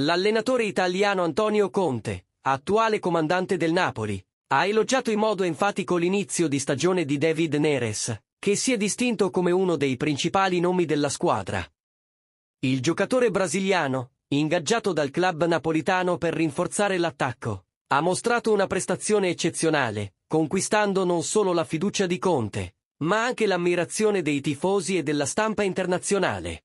L'allenatore italiano Antonio Conte, attuale comandante del Napoli, ha elogiato in modo enfatico l'inizio di stagione di David Neres, che si è distinto come uno dei principali nomi della squadra. Il giocatore brasiliano, ingaggiato dal club napolitano per rinforzare l'attacco, ha mostrato una prestazione eccezionale, conquistando non solo la fiducia di Conte, ma anche l'ammirazione dei tifosi e della stampa internazionale.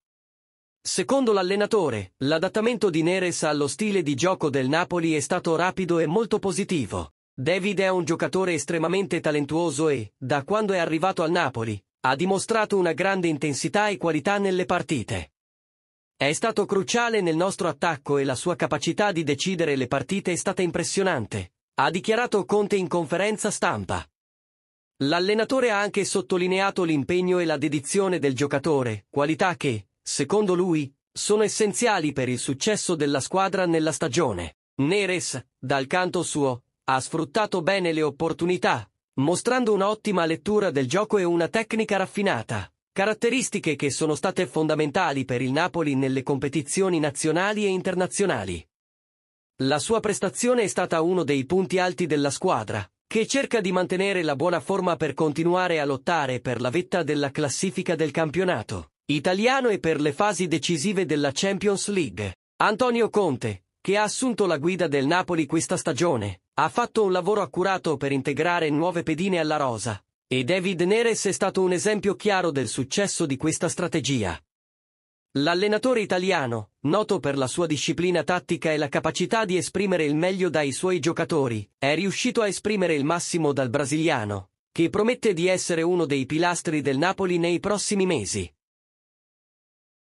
Secondo l'allenatore, l'adattamento di Neres allo stile di gioco del Napoli è stato rapido e molto positivo. David è un giocatore estremamente talentuoso e, da quando è arrivato al Napoli, ha dimostrato una grande intensità e qualità nelle partite. È stato cruciale nel nostro attacco e la sua capacità di decidere le partite è stata impressionante, ha dichiarato Conte in conferenza stampa. L'allenatore ha anche sottolineato l'impegno e la dedizione del giocatore, qualità che, secondo lui, sono essenziali per il successo della squadra nella stagione. Neres, dal canto suo, ha sfruttato bene le opportunità, mostrando un'ottima lettura del gioco e una tecnica raffinata, caratteristiche che sono state fondamentali per il Napoli nelle competizioni nazionali e internazionali. La sua prestazione è stata uno dei punti alti della squadra, che cerca di mantenere la buona forma per continuare a lottare per la vetta della classifica del campionato. Italiano e per le fasi decisive della Champions League. Antonio Conte, che ha assunto la guida del Napoli questa stagione, ha fatto un lavoro accurato per integrare nuove pedine alla rosa. E David Neres è stato un esempio chiaro del successo di questa strategia. L'allenatore italiano, noto per la sua disciplina tattica e la capacità di esprimere il meglio dai suoi giocatori, è riuscito a esprimere il massimo dal brasiliano, che promette di essere uno dei pilastri del Napoli nei prossimi mesi.